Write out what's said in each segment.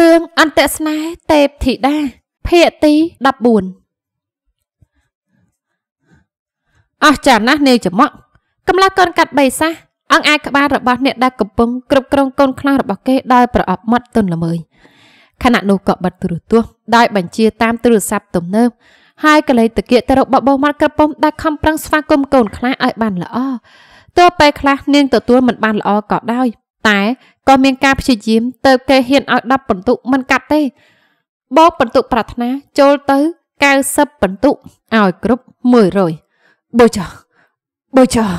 រឿងអន្តស្នេហ៍ទេពធីតាភាគទី14អស្ចារ្យណាស់នាងច្មក់កម្លាកូនកាត់បីសាសអង្អាចក្បាលរបស់អ្នកដែលកំពុងគ្រប់គ្រងកូនខ្លោះរបស់គេដោយប្រអប់មាត់ទន់ល្មើយខណៈនោះក៏បិទទូរទស្សន៍ដោយបញ្ជាតាមទូរស័ព្ទទំនើបហើយក៏លេតតិកទៅរកបបោមាត់ក្រពុំដែលខំប្រឹងស្វាគមន៍កូនខ្លាឲ្យបានល្អទោះពេលខ្លះនាងទទួលមិនបានល្អក៏ដោយតែក៏មានការព្យាយាម ទៅគេហ៊ានឲ្យ10ពិន្ទុមិនកាត់ទេបូកពិន្ទុប្រាថ្នា ចូលទៅ90ពិន្ទុឲ្យគ្រប់100បើចោះបើចោះ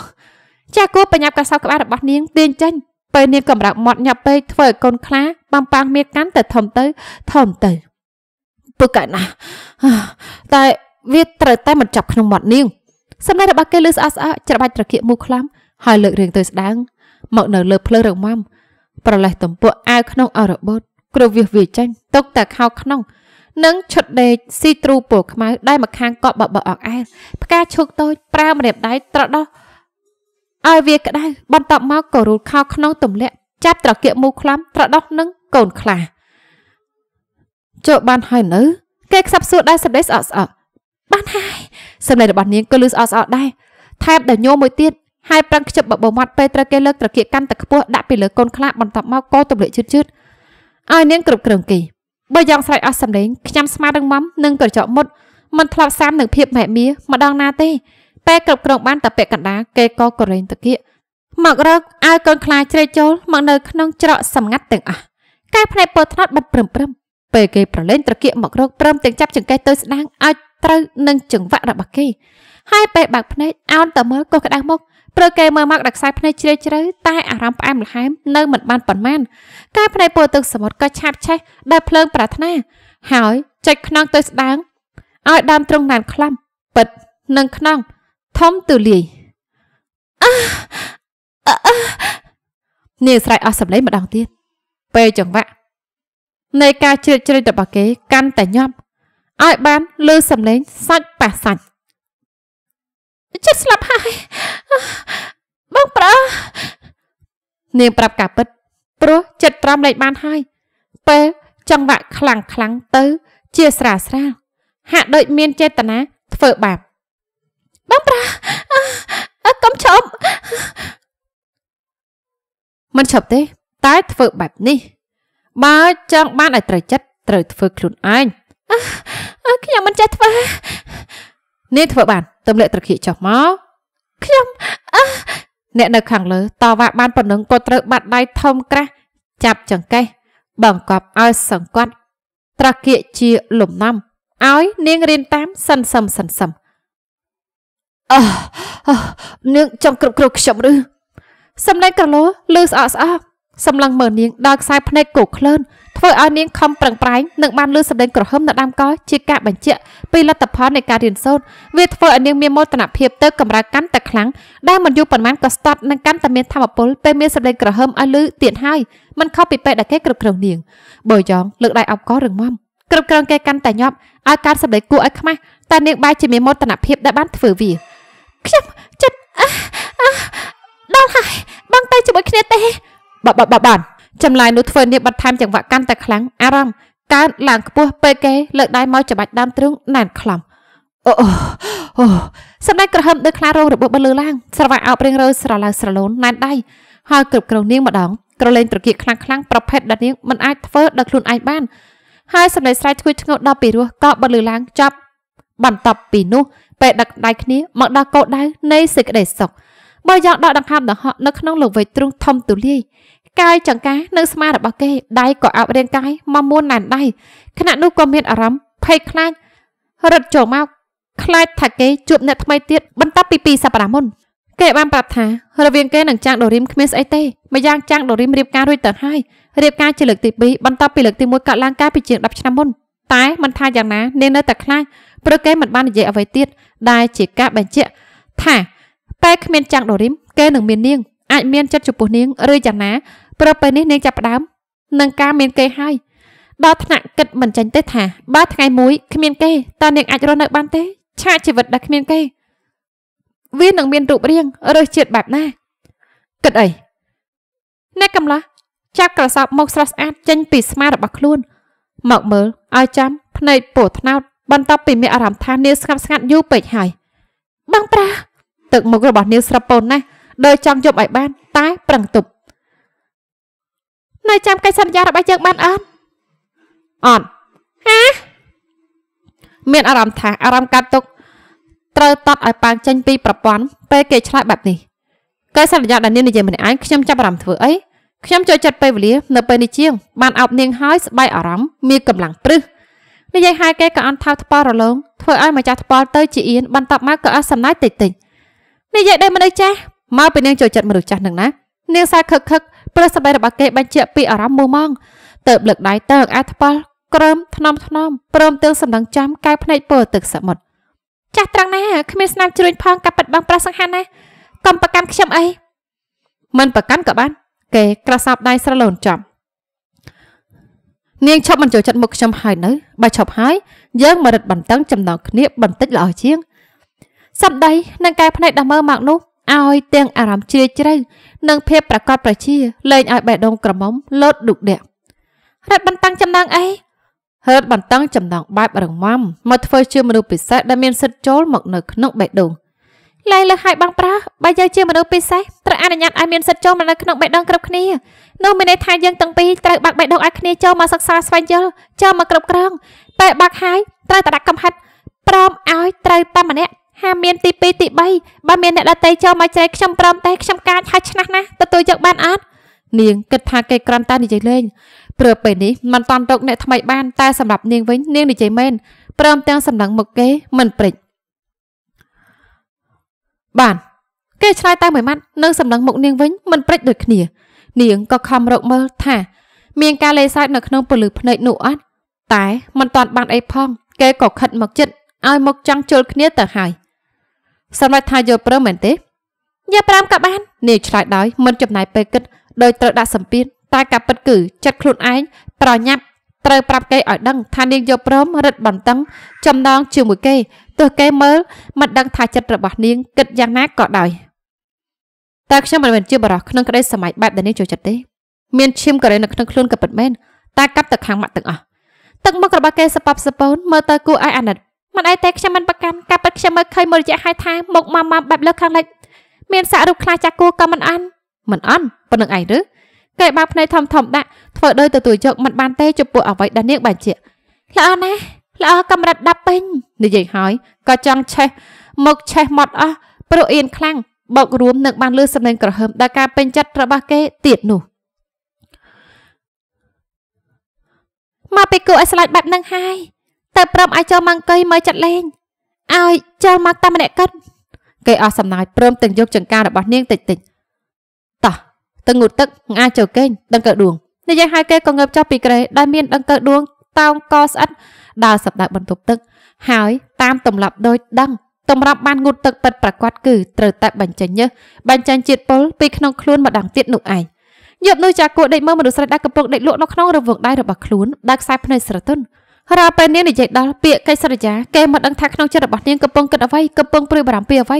ចាគូបញ្ញាប់កសោក្បាលរបស់នាង ទាញចេញពេលនាងកំរើកមាត់ញាប់ពេកធ្វើឲ្យកូនខ្លាបំប៉ាំងមៀកាន់តែធំទៅធំទៅពឹកកណា តែវាត្រូវតែមិនចាប់ក្នុងមាត់នាងសម្ដីរបស់គេលឺស្អាតស្អាតច្របាច់ត្រគាកមូលខ្លាំហើយលើករឿងទៅស្ដាងមកនៅលើភ្លើងរងមាំប្រលេះទំពក់អាវក្នុងអរបត់គ្រវាសវាចេញຕົកតែខោក្នុងនិងឈុតដេកស៊ីទ្រូពណ៌ខ្មៅដែលម្ខាងកប់បបអកអែលផ្កាឈូកតូច ប្រើម្រាមដៃត្រដោះឲ្យវាក្តៅបន្តមកក៏រូលខោក្នុងទម្លាក់ចាប់ត្រកៀកមូលខ្លាំត្រដោះនឹងកូនខ្លាចុះបានហើយនៅគេខ្សាប់សួរដែរសម្ដីស្អកស្អកបានហើយសម្ដីរបស់នាងក៏លឺស្អកស្អកដែរថែមដល់ញោមមួយទៀតហើយប្រឹងខ្ជិបបបោមាត់ពេលត្រូវគេលើកត្រគាកកាន់តែខ្ពស់ដាក់ពីលើកូនខ្លាបន្ទាប់មកក៏ទម្លាក់ជឿតជឿតឲ្យនាងគ្រប់គ្រងគេបើយ៉ាងស្រែកអស់សម្លេងខ្ញុំស្មារឹងមំនិងក្រចកមុតមិនធ្លាប់សាមនឹងភាពមេមៀម្ដងណាទេពេលគ្រប់គ្រងបានតែពាក់កណ្ដាលគេក៏កលែងត្រគាកមករកឲ្យកូនខ្លាជ្រែកចូលមកនៅក្នុងច្រកសម្ងាត់ទាំងអស់កែផ្នែកពោថ្នោតបិទព្រឹមព្រឹមពេលគេប្រលែងត្រគាកមករកព្រមទាំងចាប់ចង្កេះទៅស្ដាងឲ្យត្រូវនឹងចង្វាក់របស់គេហើយពេលបាក់ភ្នែកអោនតើមើលក៏ក្តៅមកព្រឺគេមើលមកដល់ខ្សែភ្នែកជ្រាលជ្រៅតែអារម្មណ៍ផ្អែមល្ហែមនៅមិនបានប៉ុន្មានតែភ្នែកពូទឹកសមុទ្រក៏ឆាបឆេះដោយភ្លើងប្រាថ្នា ហើយចុចខ្នងទៅស្ដាងឲ្យដើមត្រង់ណានខ្លាំពិតនឹងខ្នងធំទូលាយនាងស្រែកអស់សម្លេងម្ដងទៀតពេលចង្វាក់នៃការជ្រៀតជ្រែករបស់គេ កាន់តែញាប់ឲ្យបានលឺសម្លេងសាច់ប៉ះសាច់ចិត្តស្លាប់ហើយបងប្រានាងប្រាប់ការពិត ព្រោះចិត្តត្រាំលែងបានហើយ ពេលចង្វាក់ខ្លាំងខ្លាំងទៅ ជាស្រាលស្រាលហាក់ដូចមានចេតនាធ្វើបាប បងប្រាអើកុំឈប់មិនឈប់ទេ តែធ្វើបែបនេះ បើចង់បានឲ្យត្រូវចិត្តត្រូវធ្វើខ្លួនឯងខ្ញុំមិនចេះធ្វើនេះធ្វើបានទម្លាក់ត្រខៀកចុះមកខ្ញុំអឺអ្នកនៅខាងលើតវ៉ាបានប៉ុណ្ណឹងគាត់ត្រូវបាត់ដៃធំក្រាស់ចាប់ចង្កេះបង្កប់ឲ្យសង្កត់ត្រកៀកជាលំនាំឲ្យនាងរៀនតាមសិនសឹមសិនសឹមអោះនាងចង់គ្រប់គ្រងខ្ញុំឬសំឡេងក្រឡោលឺស្អកស្អកសម្លឹងមើលនាងដោយខ្សែភ្នែកគូក្លឿនធ្វើឲ្យនាងខំប្រឹងប្រែងនិងបានលឺសម្លេងក្រហមនៅដើមកជាការបញ្ជាក់ពីលទ្ធផលនៃការរៀនសូត្រវាធ្វើឲ្យនាងមានមោទនភាពទៅកម្រើកាន់តែខ្លាំងដែលមិនយូរប៉ុន្មានក៏ស្ទាត់នឹងកាន់តែមានធម៌ពលពេលមានសម្លេងក្រហមឲ្យលឺទៀតហើយមិនខុសពីពេលដែលគេគ្រប់គ្រងនាងបើយ៉ងលើកដៃអបកោរឹងមាំគ្រប់គ្រងគេកាន់តែញាប់ឲ្យការសម្លេងគួរឲ្យខ្មាស់តែនាងបែរជាមានមោទនភាពដែលបានធ្វើវាខ្ញុំចិត្តដល់ហើយបងទៅជាមួយគ្នាទេបបបបានចម្លើយនោះធ្វើនាងបន្ថែមចង្វាក់កាន់តែខ្លាំងអារម្មណ៍កើនឡើងខ្ពស់ពេលគេលើកដៃមកច្បាច់ដើមទ្រូងណែនខ្លំអូអូសម្ដេចក្រហមដូចខ្លារងរបួសបើលើឡើងស្រវាក់អោបរៀងរើស្រឡៅស្រលូនណែនដៃហើយគ្រប់គ្រងនាងម្ដងក្រលែងត្រគាកខ្លាំងខ្លាំងប្រភេទដែលនាងមិនអាចធ្វើដោយខ្លួនឯងបានហើយសម្ដេចស្រែកឈួយឆ្ងោតដល់ពីរោះក៏បើលើឡើងចាប់បន្ទាប់ពីនោះពេលដឹកដៃគ្នាមកដល់កោដដៅនៃសេចក្តីសុខបើយ៉ាងដកដង្ហើមដង្ហក់នៅក្នុងលវែកទ្រូងធំទូលាយកាយចង្កានិងស្មារតីរបស់គេដៃក៏អាប់រាងកាយមកមួនណែនដៃខណៈនោះក៏មានអារម្មណ៍ភ័យខ្លាចរត់ចូលមក ខ្លាចថាគេជួបអ្នកថ្មីទៀតបន្ទាប់ពីពីសប្តាហ៍មុនគេបានប្រាប់ថារវាងគេនិងចាងដូរីមគ្មានស្អីទេម្យ៉ាងចាងដូរីមរៀបការរួចទៅហើយរៀបការជាលើកទី2បន្ទាប់ពីលើកទី1កើតឡើងកាលពីជាង10ឆ្នាំមុនតែមិនថាយ៉ាងណានាងនៅតែខ្លាចព្រោះគេមិនបាននិយាយអ្វីទៀតដែលជាការបញ្ជាក់ថាតែគ្មានចាន់ដូរីមគេនឹងមាននាងអាចមានចិត្តចំពោះនាងឬយ៉ាងណាប្រពៃនេះនាងចាប់ផ្ដើមនឹងការមានគេហើយដល់ថ្នាក់គិតមិនចាញ់ទេថាបើថ្ងៃមួយគ្មានគេតើនាងអាចរស់នៅបានទេ ឆាកជីវិតដែលគ្មានគេវានឹងមាន រូបរាងរើសជាតិបែបណាគិតអីអ្នកកំឡោះចាប់ក្រសោបមកស្រស់ស្អាតចេញពីស្មារបស់ខ្លួន មកមើលឲ្យចាំភ្នែកពោថ្នោតបន្ទាប់ពី មានអារម្មណ៍ថានាងស្ងប់ស្ងាត់យូរពេកហើយបងប្រាទឹកមុខរបស់នាងស្រពន់ណាស់ដោយចង់យប់ឲ្យបានតែប្រឹងទប់នៅចាំកិច្ចសន្យារបស់យើងបានអត់អត់ហាមានអារម្មណ៍ថាអារម្មណ៍កាត់ទុកត្រូវតត់ឲ្យប៉ាងចេញពីប្រព័ន្ធពេលគេឆ្លើយបែបនេះកិច្ចសន្យាដែលនាងនិយាយម្នាក់ឯងខ្ញុំចាប់អារម្មណ៍ធ្វើអីខ្ញុំចូលចិត្តពេលវេលា នៅពេលនេះជាងបានអោបនាងហើយស្បែកអារម្មណ៍មានកម្លាំងព្រឹសនិយាយហើយគេក៏អន់ថោកថ្ពាល់រលោងធ្វើឲ្យម្ចាស់ថ្ពាល់ទៅជាអៀនបន្តមកក៏អស់សំណាយតិចតិចនិយាយដូចមនុស្សចាស់មកពីនាងចូលចិត្តមនុស្សចាស់នឹងណានាងសើខឹកខឹកព្រោះសបែរបស់គេបញ្ជាក់ពីអារម្មណ៍មួម៉ងទៅបលឹកដៃតើអាចថ្បល់ក្រឹមថ្នមថ្នមព្រមទាំងសម្លឹងចាំកែវភ្នែកពលទឹកសមុទ្រចាស់ត្រង់ណាគ្មានស្នាមជ្រួញផងកាប៉ិតបងប្រសង្ហាណាកុំប្រកាន់ខ្ញុំអីមិនប្រកាន់ក៏បានគេក្រសោបដៃស្រលូនចំនាងឈប់មិនចូលចិត្តមុខខ្ញុំហើយនៅបើឈប់ហើយយើងមករឹតបន្តឹងចំណងគ្នាបន្តិចល្អជាងសម្ដីនិងកែភ្នែកដ៏មើលមកនោះឲ្យទាំងអារម្មណ៍ជ្រាលជ្រៅនិងភាពប្រកបប្រជាលែងឲ្យបេះដូងក្រមុំលោតឌុកដាក់រត់បន្តឹងចំណងអីហឺតបន្តឹងចំណងបែបរងមំមកធ្វើជាមនុស្សពិសេសដែលមានសិទ្ធិចូលមកនៅក្នុងបេះដូងលែងលើឲ្យបងប្រាស់បើយើងជាមនុស្សពិសេសត្រូវអនុញ្ញាតឲ្យមានសិទ្ធិចូលមកនៅក្នុងបេះដូងគ្រប់គ្នានោះមានន័យថាយើងទាំងពីរត្រូវបាក់បេះដូងឲ្យគ្នាចូលមកសិក្សាស្វែងយល់ចូលមកគ្រប់គ្រងពេលបាក់ហើយត្រូវតែដាក់កំហិតព្រមឲ្យត្រូវតែម្នាក់ហាមានទី2ទី3បើមានអ្នកដតីចូលមកចែកខ្ញុំព្រមតែខ្ញុំកាចហើយឆ្នះណាទទួលយកបានអត់នាងគិតថាគេក្រាន់តែនិយាយលេងព្រោះពេលនេះមិនតាន់រកអ្នកថ្មីបានតែ សម្រាប់នាងវិញនាងនិយាយមែនព្រមទាំងសម្លឹងមុខគេមិនព្រិចបានគេឆ្លើយតែមួយម៉ាត់នៅសម្លឹងមុខនាងវិញមិនព្រិចដូចគ្នា នាងក៏ខំរកមើលថា មានការលេសើចនៅក្នុងពលឺភ្នែកនោះអត់តែមិនតាន់បានអីផងគេក៏ខិតមកចិត្តឲ្យមកចង់ជល់គ្នាទៅហើយ។សម្រាប់ថាយល់ព្រមមែនទេយក5ក៏បាននាងឆ្លើយដោយមិនចំណាយពេលគិតដោយត្រូវដាក់សម្ពាធតែការពិតគឺចិត្តខ្លួនឯងប្រញាប់ត្រូវប្រាប់គេឲ្យដឹង ថានាងយកព្រមរឹតបន្តឹងចំណងជាមួយគេទោះគេមើលមិនដឹងថាចិត្តរបស់នាងគិតយ៉ាងណាក៏ដោយតែខ្ញុំមិនមែនជាបរិះក្នុងក្តីសម័យបែបដែលនាងចូលចិត្តទេមានឈាមកូរ៉េនៅក្នុងខ្លួនក៏ពិតមែនតែកាប់ទៅខាងមាត់ទាំងអស់ទឹកមុខរបស់គេសប៉ាប់សពូនមើលទៅគួរឲ្យអាណិតមិនអីទេខ្ញុំមិនប្រកាន់ការពិតខ្ញុំមើលឃើញមួយរយៈហើយថាមុខម៉ាម៉ាបែបលើខាងលិចមាន សាក់រូបខ្លះចាស់គួរក៏មិនអន់មិនអន់ប៉ុណ្្នឹងឯងឬគេបើភ្នែកធំធំដាក់ធ្វើដោយទទួលយកមិនបានទេចំពោះអ្វីដែលនាងបញ្ជាក់ល្អណាស់ល្អកម្រិត10ពេញនិយាយហើយក៏ចង់ឆេះមុខឆេះមាត់អស់ព្រោះអៀនខ្លាំងបោករួមនឹងបានលឺសំឡេងក្រហើមដល់ការពេញចិត្តរបស់គេទៀតនោះមកពេលគូឲ្យស្លាច់បែបហ្នឹងហើយទៅប្រាប់ឲ្យចូលម៉ាំងកៃមើលចាត់លេងឲ្យចូលមកតាមម្នាក់កិនគេអស់សំណើចព្រមទាំងយកចង្ការរបស់នាងតិចតិចតោះទៅងូតទឹកអាចចូលគេងដង្កើដួងនិយាយហើយគេក៏ងើបចុះពីក្រេដែលមានដង្កើដួងតោងកស្អិតដើរសម្ដៅបន្ទប់ទឹកហើយតាមទម្លាប់ដូចដឹងតម្រាប់បានងូតទឹកពិតប្រកបគឺត្រូវតែបញ្ចេញញើសបញ្ចេញជាតិពុលពីក្នុងខ្លួនម្ដងទៀតនោះឯងយប់នោះចាគួរដេកមើលមនុស្សស្រីដែលកំពុងដេកលក់នៅក្នុងរវងដៃរបស់ខ្លួនដែលខ្សែភ្នែកស្រទន់រាល់ពេលនាងនិយាយដល់ពាក្យកិច្ចសន្យាគេមិនដឹងថាក្នុងចិត្តរបស់នាងកំពុងគិតអ្វីកំពុងព្រួយបារម្ភពីអ្វី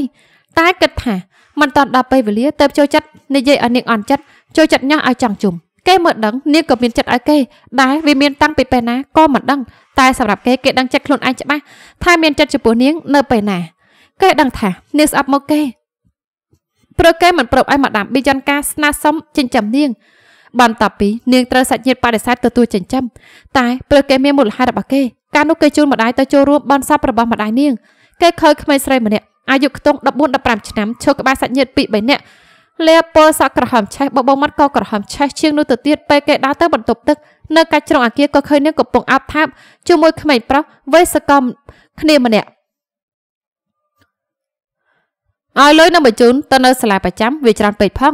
តែគិតថាមិនតាន់ដល់ពេលវេលាទៅចូលចិត្តនិយាយឲ្យនាងអន់ចិត្តចូលចិត្តញ៉ាស់ឲ្យចង់ជុំគេមើលដឹងនាងក៏មានចិត្តឲ្យគេដែរវាមានតាំងពីពេលណាក៏មិនដឹងតែសម្រាប់គេគេដឹងចិត្តខ្លួនឯងច្បាស់ថាមានចិត្តចំពោះនាងនៅពេលណាគេដឹងថា នាងស្អប់មកគេព្រោះគេមិនប្រົບឲ្យម៉ាដាមប៊ីយ៉ុនការស្នើសុំចិញ្ចឹមនាងបន្ទាប់ពីនាងត្រូវសាច់ញាតិបដិសេធទទួលចិញ្ចឹមតែព្រោះគេមានមូលហេតុរបស់គេកាលនោះគេជូនម្ដាយទៅចូលរួមបន់សពរបស់ម្ដាយនាងគេឃើញក្មេងស្រីម្នាក់អាយុខ្ទង់14 15ឆ្នាំឈរក្បែរសាច់ញាតិពីរបីនាក់លាពលសក់ក្រហមឆេះបបោមាត់ក៏ក្រហមឆេះជាងនោះទៅទៀតពេលគេដើរទៅបន្ទប់ទឹកនៅកាច់ច្រងអាគារក៏ឃើញនាងកំពុងអាប់ថាបជាមួយក្មេងប្រុសវ័យសកម្មគ្នាម្នាក់ឲ្យលុយនឹងបញ្ជូនទៅនៅសាលាប្រចាំវាច្រើនពេកផង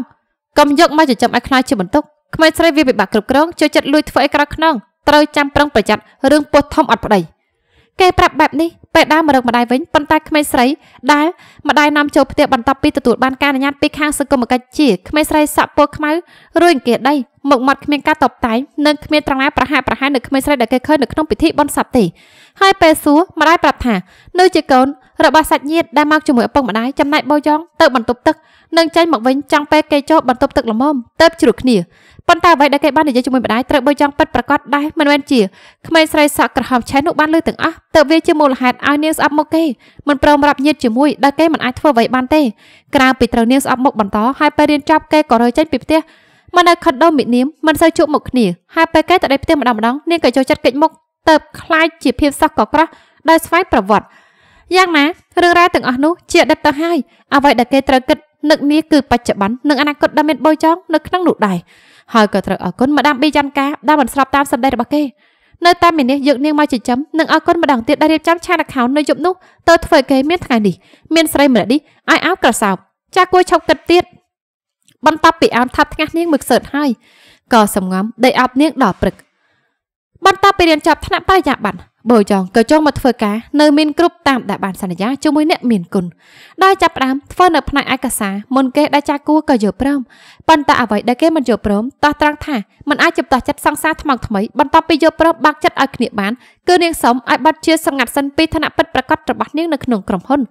កុំយកមកចិញ្ចឹមឲ្យខ្លាចជាបន្ទុកក្មេងស្រីវាពិបាកគ្រប់គ្រងចូលចិត្តលួចធ្វើអីក្រៅខ្នងត្រូវចាំប្រឹងប្រយ័ត្នរឿងពោះធំអត់ប្តីគេប្រាប់បែបនេះពេលដើរមករកម្ដាយវិញប៉ុន្តែក្មេងស្រីដែលម្ដាយនាំចូលផ្ទះបន្ទាប់ពីទទួលបានការអនុញ្ញាតពីខាងសង្គមគិច្ចជាក្មេងស្រីសាក់ពណ៌ខ្មៅរួយអង្គាដីមុខមាត់គ្មានការតបតែងនិងគ្មានត្រង់ណាប្រហាប្រហែលនៅក្មេងស្រីដែលគេឃើញនៅក្នុងពិធីបុណ្យសពទេហើយពេលសួរម្ដាយប្រាប់ថានៅជាកូនរបស់សាច់ញាតិដែលមកជាមួយឪពុកម្ដាយចំណែកបោយ៉ងទៅបន្ទប់ទឹកនិងចេញមកវិញចង់ពេលគេចូលបន្ទប់ទឹកល្មមទៅជ្រុះគ្នាប៉ុន្តែអ្វីដែលគេបាននិយាយជាមួយម្ដាយត្រូវបោយ៉ងពិតប្រាកដដែរមិនមែនជាក្មេងស្រីសក់ក្រហមឆេះនោះបានលើទាំងអស់ទៅវាជាមូលហេតុឲ្យនាងស្អប់មុខគេមិនព្រមរាប់ញាតិជាមួយដែលគេមិនអាចធ្វើអ្វីបានទេក្រៅពីត្រូវនាងស្អប់មុខបន្តហើយពេលរៀនចប់គេក៏រើចេញពីផ្ទះមកនៅខុនដូមីនីមមិនសូវជួបមុខគ្នាហើយពេលគេទៅដល់ផ្ទះម្ដងម្ដងនាងក៏ចូលចិត្តកិច្ចមុខទៅคล้ายជាភាពសោះកក្រោះដោយស្វ័យប្រវត្តិយ៉ាងណារឿងរ៉ាវទាំងអស់នោះជាអតីតទៅហើយអ្វីដែលគេត្រូវគិតនឹកនេះគឺបច្ចុប្បន្ននិងអនាគតដែលមានបោចង់នៅក្នុងនោះដែរហើយក៏ត្រូវអរគុណម៉ាដាមប៊ីចាន់កាដែលបានស្រាប់តាមសម្ដីរបស់គេនៅតាមមីនេះយកនាងមកចិញ្ចឹមនិងអរគុណម្ដងទៀតដែលរៀបចំឆាន account នៅយប់នោះទៅធ្វើគេមានថ្ងៃនេះមានស្រីម្នាក់នេះឲ្យអោបក្រសោបចាស់គួរឈប់ទឹកទៀតបន្ទាប់ពីអោបថាប់ថ្ងាស់នាងមកសើតហើយក៏សំងំដេកអោបនាងដល់ព្រឹកបន្ទាប់ពីរៀនចប់ថ្នាក់បរិញ្ញាបត្របើចង់ក៏ចង់មកធ្វើការនៅមានគ្រប់តាមដែលបានសន្យាជាមួយអ្នកមានគុណដោយចាប់ផ្ដើមធ្វើនៅផ្នែកឯកសារមុនគេដែលចាស់គួរក៏យល់ព្រមប៉ុន្តែអ្វីដែលគេមិនយល់ព្រមតោះត្រង់ថាมันអាចជំទាស់ចិត្តសង្សារថ្មងថ្មីបន្ទាប់ពីយល់ព្រមបាក់ចិត្តឲ្យគ្នាបានគឺនាងសុំឲ្យបាត់ជាសង្កាត់សិនពីឋានៈពិតប្រកបរបស់នាងនៅក្នុងក្រុមហ៊ុន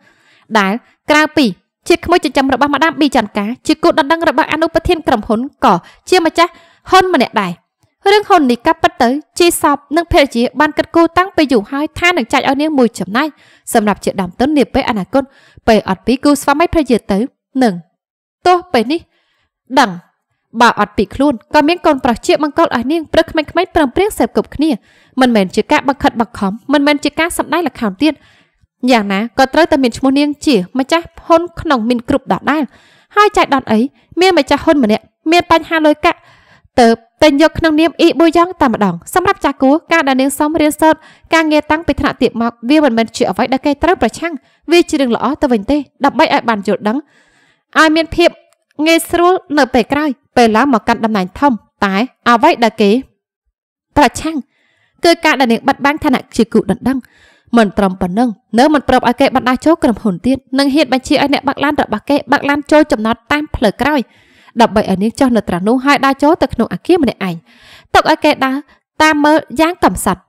ដែលក្រៅពី ជាក្មួយចិញ្ចឹមរបស់ម៉ាដាមប៊ីចន្ទការជាគូដណ្ដឹង របស់អនុប្រធានក្រុមហ៊ុនក៏ជាម្ចាស់ហ៊ុនម្នាក់ដែររឿងហ៊ុននេះកាប់ពិតទៅជីសពនិងភរិយាបានគិតគូរតាំងពីយូរហើយថានឹងចាច់ឲ្យនាងមួយចំណែកសម្រាប់ជាដើមទុននាពេលអនាគតពេលអត់ពីគូស្វាមីភរិយាទៅនឹងទោះពេលនេះដឹងបើអត់ពីខ្លួនក៏មានកូនប្រុសជាបង្កលឲ្យនាងព្រឹកក្មេងៗប្រឹងប្រែងសេពគប់គ្នាមិនមែនជាការបង្ខិតបង្ខំមិនមែនជាការសម្ដែងល្ខោនទៀតយ៉ាងណាក៏ត្រូវតែមានឈ្មោះនាងជាម្ចាស់ហ៊ុនក្នុងមីនគ្រប់ដដែលហើយចែកដនអីមានម្ចាស់ហ៊ុនម្នាក់មានបញ្ហាលុយកាក់ទៅទិញយកក្នុងនាមអ៊ីប៊ូយ៉ងតែម្ដងសម្រាប់ចាស់គួរការដែលនាងសុំរៀនសូត្រការងារតាំងពីថ្នាក់ទាបមកវាមិនមែនជាអ្វីដែលគេត្រូវប្រឆាំងវាជារឿងល្អទៅវិញទេដើម្បីឲ្យបានយល់ដឹងឲ្យមានភាពងាយស្រួលនៅពេលក្រោយ ពេលឡើងមកកាន់តំណែងធំតែអ្វីដែលគេប្រឆាំងគឺការដែលនាងបាត់បង់ឋានៈជាគូដណ្ដឹងមិនត្រឹមប៉ុណ្ណឹងនៅមិនប្រាប់ឲ្យគេបណ្ដាចូលក្រុមហ៊ុនទៀតនិងហ៊ានបញ្ជាឲ្យអ្នកបាក់ឡានរបស់គេបាក់ឡានចូលចំណត់តាមផ្លូវក្រោយ។ដើម្បីឲ្យនាងចុះនៅត្រាស់នោះហើយដើរចូលទៅក្នុងអាគារម្នាក់ឯងទុកឲ្យគេដើរតាមមើលយ៉ាងកំសត់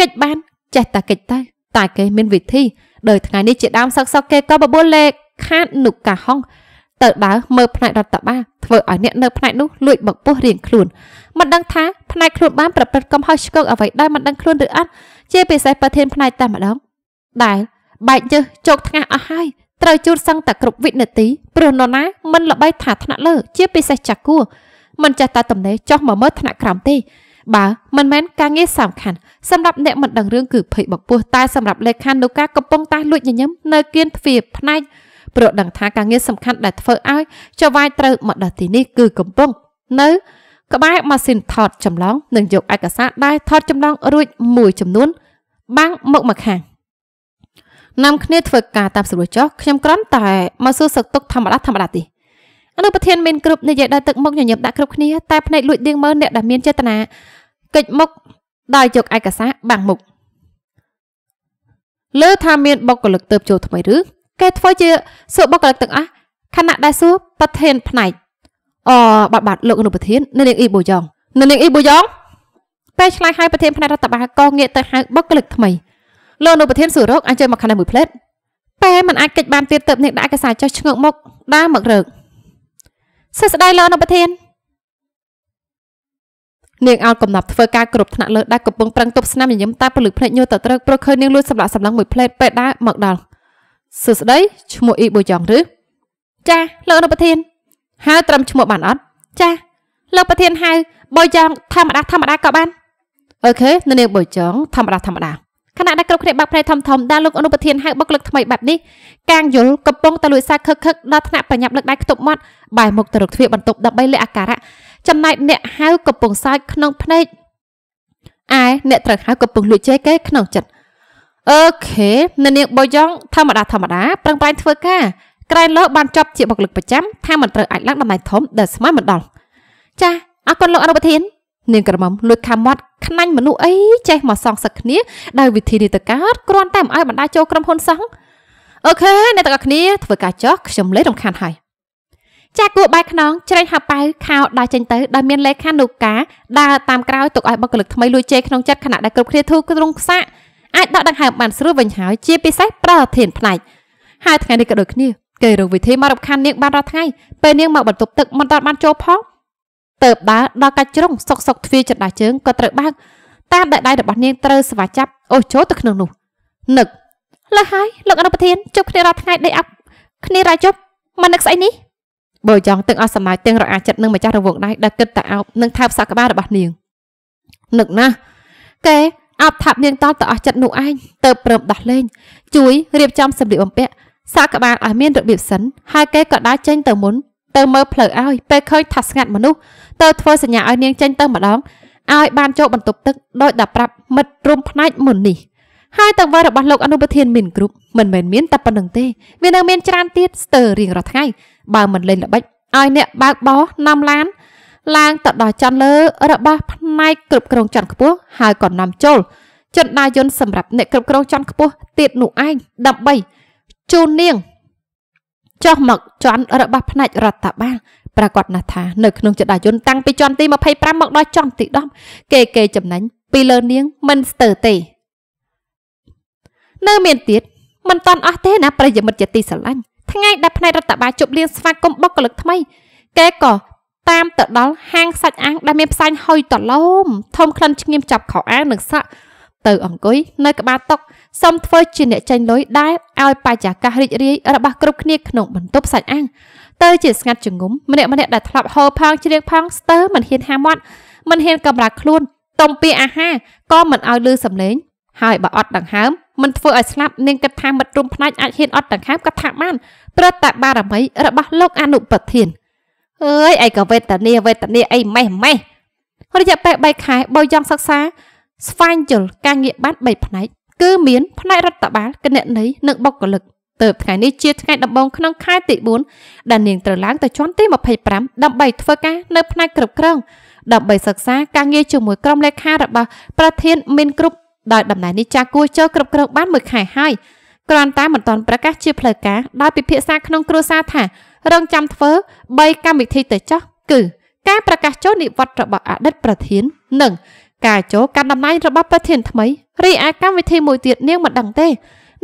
កិច្ចបាន ចេះតែកិច្ចទៅតែគេមានវិធីដោយថ្ងៃនេះជាដើមសឹកសឹកគេក៏បបួលលេខខាតនុកាហុងទៅដើរមើលផ្នែករដ្ឋបាលធ្វើឲ្យអ្នកនៅផ្នែកនោះលួចបកពោះរៀងខ្លួនមិនដឹងថាផ្នែកខ្លួនបានប្រព្រឹត្តកំហុសឆ្គងអ្វីដោយមិនដឹងខ្លួនឬអត់ជាពិសេសប្រធានផ្នែកតែម្ដងដែលបែកជើសជោគថ្ងាសអស់ហើយត្រូវជូតសឹងតែគ្រប់វិនាទីព្រោះនរណាមិនល្បីថាថ្នាក់លើជាពិសេសចាគួរមិនចេះតែតំណេចោះមកមើលថ្នាក់ក្រោមទេបើមិនមែនការងារសំខាន់សម្រាប់អ្នកមិនដឹងរឿងគឺភ័យបកពោះតែសម្រាប់លេខានុការកំពុងតែលួចញញឹមនៅគៀនទ្វារផ្នែកព្រោះដឹងថាការងារសំខាន់ដែលធ្វើឲ្យចវាយត្រូវមកដល់ទីនេះគឺកំពុង នៅ ក្បែរម៉ាស៊ីនថតចម្លង និងយកឯកសារដែលថតចម្លងរួចមួយចំនួន បាំងមកមកខាង។នាំគ្នាធ្វើការតាមស្រួលចុះខ្ញុំគ្រាន់តែមកសួរសឹកទុកធម្មតាធម្មតាទេអនុប្រធានមានគ្រប់និយាយដោយទឹកមុខញញឹមដាក់គ្រប់គ្នាតែភ្នែកលួចដៀងមើលអ្នកដែលមានចេតនាកិច្ចមុខដោយយកឯកសារបាំងមុខលើថាមានបុគ្គលិកទៅចូលថ្មីឬគេធ្វើជាសួរបុគ្គលិកទាំងអស់ខណៈដែលសួរប្រធានផ្នែកអបាទបាទលោកអនុប្រធាននៅនាងអ៊ីបូយ៉ងនៅនាងអ៊ីបូយ៉ងពេលឆ្លើយហើយប្រធានផ្នែករដ្ឋបាលក៏ងាកទៅហៅបុគ្គលិកថ្មីលោកនៅប្រធានសុរោគអាចជួយមកខាងនេះមួយផ្លែតប៉ែមិនអាចកិច្ចបានទៀតទៅនេះដាក់ឯកសារចុះឆ្ងើកមកដើរមករកសះស្ដាយលោកនៅប្រធាននាងអោតកំណប់ធ្វើការគ្រប់ថ្នាក់លើដែលកំពុងប្រឹងទប់ស្នាមញញឹមតែពលឹកភ្នែកញើទៅត្រឹកព្រោះឃើញនាងលួចសម្លាក់សម្លឹងមួយផ្លែតពេលដើរមកដល់សួស្ដីឈ្មោះអ៊ីបូយ៉ងឬចាលោកនៅប្រធានហៅត្រឹមឈ្មោះបានអត់ចាលោកប្រធានហៅបូយ៉ងធម្មតាធម្មតាក៏បានអូខេនៅនាងបូយ៉ងធម្មតាធម្មតាខណៈដែលគ្រប់គ្នាបាក់ប្រែធំធំដែលលោកអនុប្រធានហៅបុគ្គលិកថ្មីបែបនេះកាងយល់កំពុងតែលួចសាខឹកខឹកដល់ថ្នាក់ប្រញាប់លើកដៃខ្ទប់មាត់បែរមុខទៅរកទ្វារបន្ទប់ដើម្បីលេអាការៈចំណែកអ្នកហៅកំពុងសើចក្នុងភ្នែកឯអ្នកត្រូវហៅកំពុងលួចជេរគេ ក្នុងចិត្តអូខេនៅនាងបុយ៉ងធម្មតាធម្មតាប្រឹងប្រែងធ្វើការក្រែងលើបានចប់ជាបុគ្គលិកប្រចាំថាមិនត្រូវអាចឡើងតំណែងធំដែលស្មើមិនដល់ចាអរគុណលោកអនុប្រធាននាងក្រមុំលួចខំមាត់ខ្នាញ់មនុស្សអីចេះមកសងសឹកគ្នា ដោយវិធីនេះទៅកើតគ្រាន់តែមិនឲ្យបណ្ដាចូលក្រុមហ៊ុនសោះអូខេអ្នកទាំងអស់គ្នាធ្វើការចោះខ្ញុំលេរំខានហើយចាគួរបែកខ្នងច្រែកហៅប៉ៅខោដើរចេញទៅដោយមានលេខានុការដើរតាមក្រោយទុកឲ្យបុគ្គលិកថ្មីលួចជេរក្នុងចិត្តខណៈដែលគ្រប់គ្នាធូរទ្រង់ខ្សាក់អាចដកដង្ហើមបានស្រួលវិញហើយជាពិសេសប្រធានផ្នែកហើយថ្ងៃនេះក៏ដូចគ្នាគេរកវិធីមករំខាននាងបានរាល់ថ្ងៃពេលនាងមកបន្ទប់ទឹកមិនតាន់បានចូលផងទៅបើដល់កាច់ជ្រុងសុកសុកទ្វារចន្ទាជើងក៏ត្រូវបើកតាមដែលដៃរបស់នាងត្រូវស្វាចាប់អូសចូលទៅក្នុងនោះនឹកលើហើយលោកអនុប្រធានជប់គ្នារាល់ថ្ងៃដេកអាប់គ្នារាជប់មកនឹកស្អីនេះបើចង់ទឹកអស់សម័យទាំងរអាចិត្តនឹងម្ចាស់រវងដៃដែលគិតតែអោបនឹងថើបសក់ក្បាលរបស់នាងនឹកណាស់កែអោបថាប់នាងតល់ទៅអស់ចិត្តនោះឯងទៅព្រមដោះលែងជួយរៀបចំសម្លៀកបំពាក់សាកក្បាលឲ្យមានរបៀបសិនហើយកែក៏ដើរចេញទៅមុនទៅមើលផ្លូវឲ្យពេលឃើញថាស្ងាត់មនុស្សទៅធ្វើសញ្ញាឲ្យនាងចេញទៅម្ដងឲ្យបានចូលបន្ទប់ទឹកដោយដល់ប្រាប់មិត្តរួមផ្នែកមុននេះហើយតង្វើរបស់លោកអនុប្រធានមីនគ្រុបមិនមែនមានតែប៉ុណ្្នឹងទេវានៅមានច្រើនទៀតស្ទើររៀងរាល់ថ្ងៃបើមិនលេងល្បិចឲ្យអ្នកបើកបោះនាំឡានឡើងទៅដល់ចន្ទលើរបស់ផ្នែកគ្រប់គ្រងចន្ទខ្ពស់ហើយក៏នាំចូលចិនដាយន្តសម្រាប់អ្នកគ្រប់គ្រងចន្ទខ្ពស់ទៀតនោះឯងដើម្បីជូននាងចុះមកជន់របស់ផ្នែករដ្ឋបាលប្រកាសណាស់ថានៅក្នុងចដាយុនតាំងពីជាន់ទី25មកដល់ជាន់ទី10គេគេចំណេញពីលើនាង មិនស្ទើរទេនៅមានទៀតមិនតាន់អស់ទេណាប្រិយមិត្តជាទីស្រឡាញ់ថ្ងៃដែលផ្នែករដ្ឋបាលជប់លៀងស្វាគមន៍បុគ្គលិកថ្មី គេក៏តាមទៅដល់ហាងសាច់អាំងដែលមានផ្សែងហុយតឡោមធំក្លិនឈ្ងៀមចាប់ខោអាវនិងសក់ទៅអង្គុយនៅក្បាលតុសុំធ្វើជាអ្នកចេញលុយដែរឲ្យបច្ចាកាសរីករាយរបស់គ្រប់គ្នាក្នុងបន្ទប់សាច់អាំងទៅជាស្ងាត់ជងុំម្នាក់ម្នាក់ដែលធ្លាប់ហូរផាងជ្រៀងផាងស្ទើរមិនហ៊ានហាមាត់មិនហ៊ានកំរាខ្លួនតំពីអាហារក៏មិនឲ្យលឺសំឡេងហើយបើអត់ដង្ហើមមិនធ្វើឲ្យស្លាប់នាងគិតថាមិត្តរួមផ្នែកអាចហ៊ានអត់ដង្ហើមក៏ថាបានព្រោះតែបារមី របស់លោកអនុប្រធានអើយឯកវេទនាវេទនាអីម៉េះម៉េះរយៈពេល3ខែបើយ៉ាងសិក្សាស្វែងយល់ការងារបាន3ផ្នែកគឺមានផ្នែករដ្ឋបាលគណនេយ្យនិងបុគ្គលិកទៅថ្ងៃនេះជាថ្ងៃដំបូងក្នុងខែទី4ដែលនាងត្រូវឡើងទៅជាន់ទី25ដើម្បីធ្វើការនៅផ្នែកគ្រប់គ្រងដើម្បីសិក្សាការងារជាមួយក្រុមលេខារបស់ប្រធានមីនក្រុមដោយដំណើរនេះចាស់គួរចូលគ្រប់គ្រងបានមួយខែហើយគ្រាន់តែមិនទាន់ប្រកាសជាផ្លូវការដោយពិភាក្សាក្នុងគ្រួសារថា រងចាំធ្វើ3កម្មវិធីទៅចោះគឺការប្រកាសចូលនិវត្តរបស់អតីតប្រធាននិងការចូលកាន់តំណែងរបស់ប្រធានថ្មីរីឯកម្មវិធីមួយទៀតនាងមិនដឹងទេ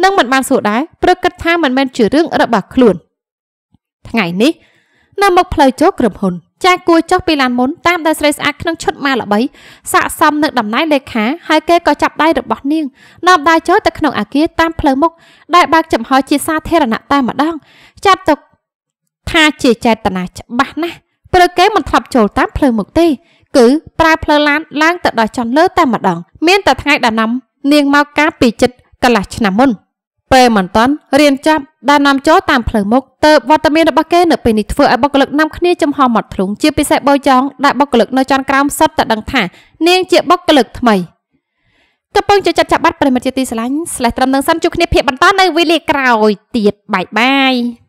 នឹងមិនបានសួរដែរព្រោះគិតថាមិនមែនជារឿងរបស់ខ្លួន ថ្ងៃនេះនៅមកផ្លូវចូលក្រុមហ៊ុនចាគួរចុះពីឡានមុនតាមដែលស្រីស្អាតក្នុងឈុតម៉ាល្បីស័កសមនឹងតំណែងលេខាហើយគេក៏ចាប់ដៃរបស់នាងនាំដៃចូលទៅក្នុងអាគារតាមផ្លូវមុខដែលបើកចំហជាសាធារណៈតែម្ដង ចាត់ទុកថាជាចេតនាច្បាស់ណាស់ព្រោះគេមិនធ្លាប់ចូលតាមផ្លូវមុខទេគឺប្រើផ្លូវឡានឡើងទៅដល់ចន្លើតែម្ដង មានតែថ្ងៃដំណាំនាងមកកាលពីចិត្តកន្លះឆ្នាំមុន ពេលមិនតាន់រៀនចាប់ដំណាំចូលតាមផ្លូវមុខទៅវត្តមានរបស់គេនៅពេលនេះធ្វើឲ្យបុគ្គលិកនាំគ្នាចំហមាត់ធ្លុងជាពិសេសបើចង់ដែលបុគ្គលិកនៅចន្ទក្រោមសុទ្ធតែដឹងថា នាង ជាបុគ្គលិកថ្មីកំពុងចាត់ចាប់បាត់ប្រិមត្តជាទីស្រឡាញ់ស្លេះត្រឹមនឹងសិនជួបគ្នាភាពបន្តនៅវេលាក្រោយទៀតបាយបាយ